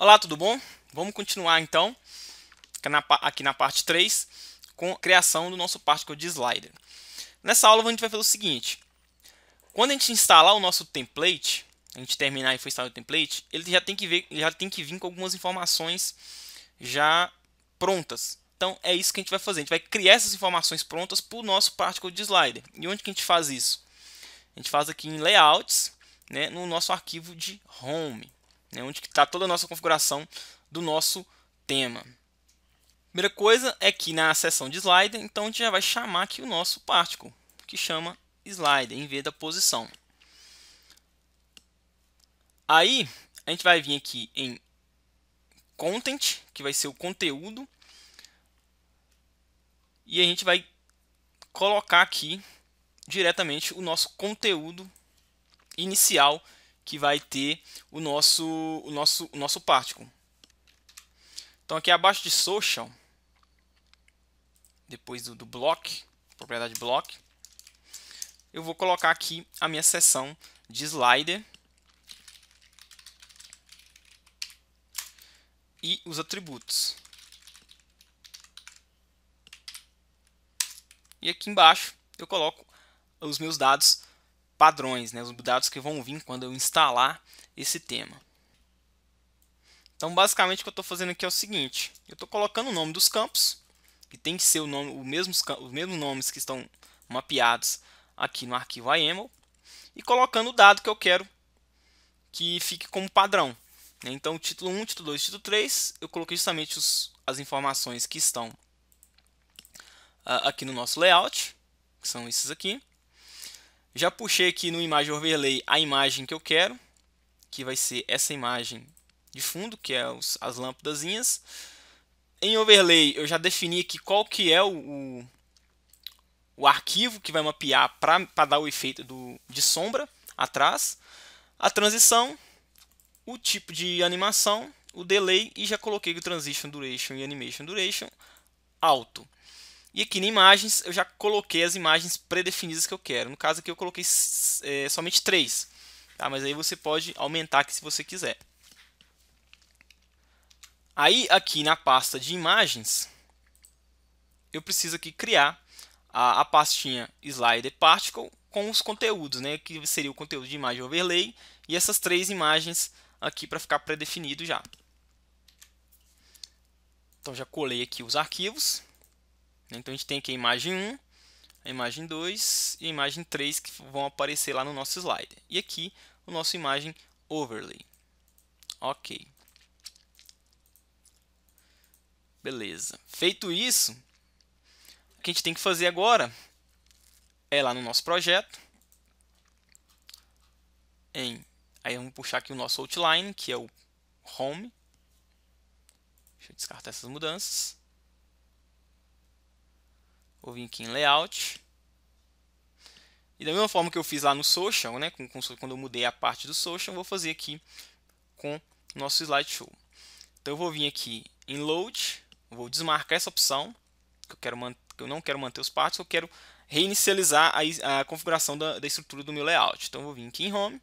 Olá, tudo bom? Vamos continuar então aqui na parte 3 com a criação do nosso particle de slider. Nessa aula a gente vai fazer o seguinte. Quando a gente instalar o nosso template, a gente terminar e for instalar o template, ele já tem que, ver, já tem que vir com algumas informações já prontas. Então é isso que a gente vai fazer. A gente vai criar essas informações prontas para o nosso particle de slider. E onde que a gente faz isso? A gente faz aqui em layouts, né, no nosso arquivo de home né, onde está toda a nossa configuração do nosso tema. Primeira coisa é que na seção de slider, então a gente já vai chamar aqui o nosso particle, que chama slider, em vez da posição. Aí, a gente vai vir aqui em content, que vai ser o conteúdo, e a gente vai colocar aqui diretamente o nosso conteúdo inicial que vai ter o nosso, o nosso, o nosso particle. Então aqui abaixo de social, depois do, do block, propriedade block, eu vou colocar aqui a minha seção de slider e os atributos. E aqui embaixo eu coloco os meus dados padrões, né, os dados que vão vir quando eu instalar esse tema. Então, basicamente, o que eu estou fazendo aqui é o seguinte: eu estou colocando o nome dos campos, que tem que ser o nome, o mesmo, os mesmos nomes que estão mapeados aqui no arquivo YAML, e colocando o dado que eu quero que fique como padrão. Né? Então, título 1, título 2, título 3, eu coloquei justamente os, as informações que estão ah, aqui no nosso layout, que são esses aqui. Já puxei aqui no imagem overlay a imagem que eu quero, que vai ser essa imagem de fundo, que é os, as lâmpadas. Em overlay eu já defini aqui qual que é o, o, o arquivo que vai mapear para dar o efeito do, de sombra atrás. A transição, o tipo de animação, o delay e já coloquei o transition duration e animation duration alto. E aqui em imagens eu já coloquei as imagens pré-definidas que eu quero. No caso aqui eu coloquei é, somente três, tá? mas aí você pode aumentar aqui se você quiser. Aí aqui na pasta de imagens, eu preciso aqui criar a, a pastinha Slider Particle com os conteúdos, né? que seria o conteúdo de imagem overlay e essas três imagens aqui para ficar pré-definido já. Então já colei aqui os arquivos. Então a gente tem aqui a imagem 1, a imagem 2 e a imagem 3 que vão aparecer lá no nosso slide. E aqui o nosso imagem overlay. Ok. Beleza. Feito isso, o que a gente tem que fazer agora é lá no nosso projeto. Em, aí vamos puxar aqui o nosso outline, que é o home. Deixa eu descartar essas mudanças. Vou vir aqui em layout. E da mesma forma que eu fiz lá no social, né, com, com, quando eu mudei a parte do social, vou fazer aqui com nosso slideshow. Então eu vou vir aqui em load, vou desmarcar essa opção, que eu, quero que eu não quero manter os partes, eu quero reinicializar a, a configuração da, da, estrutura do meu layout. Então eu vou vir aqui em home,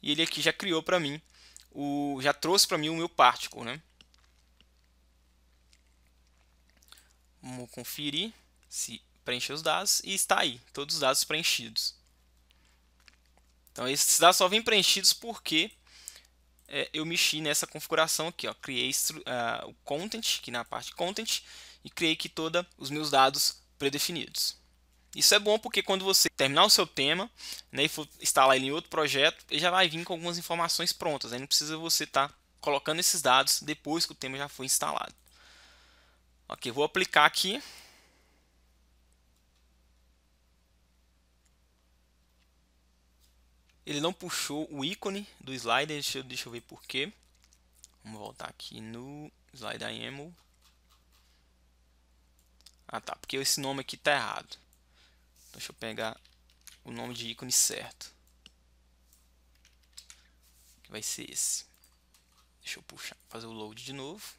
e ele aqui já criou para mim, o, já trouxe para mim o meu particle, né? Vamos conferir se preencher os dados e está aí, todos os dados preenchidos. Então esses dados só vêm preenchidos porque é, eu mexi nessa configuração aqui, ó, criei uh, o content, aqui na parte content, e criei aqui todos os meus dados predefinidos. Isso é bom porque quando você terminar o seu tema né, e for instalar ele em outro projeto, ele já vai vir com algumas informações prontas, aí né? não precisa você estar tá colocando esses dados depois que o tema já foi instalado. Ok, vou aplicar aqui. Ele não puxou o ícone do slider, deixa, deixa eu ver por quê. Vamos voltar aqui no slide IAML. Ah tá, porque esse nome aqui tá errado. Deixa eu pegar o nome de ícone certo. Que vai ser esse. Deixa eu puxar, fazer o load de novo.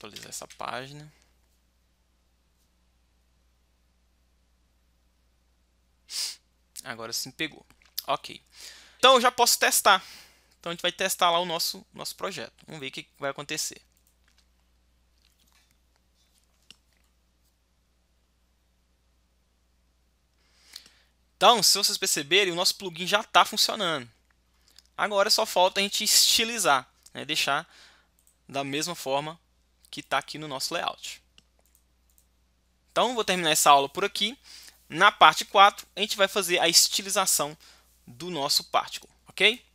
atualizar essa página. Agora sim pegou. Ok. Então eu já posso testar. Então a gente vai testar lá o nosso, nosso projeto. Vamos ver o que vai acontecer. Então, se vocês perceberem, o nosso plugin já está funcionando. Agora só falta a gente estilizar, né? deixar da mesma forma que está aqui no nosso layout. Então, vou terminar essa aula por aqui. Na parte 4, a gente vai fazer a estilização do nosso particle, ok?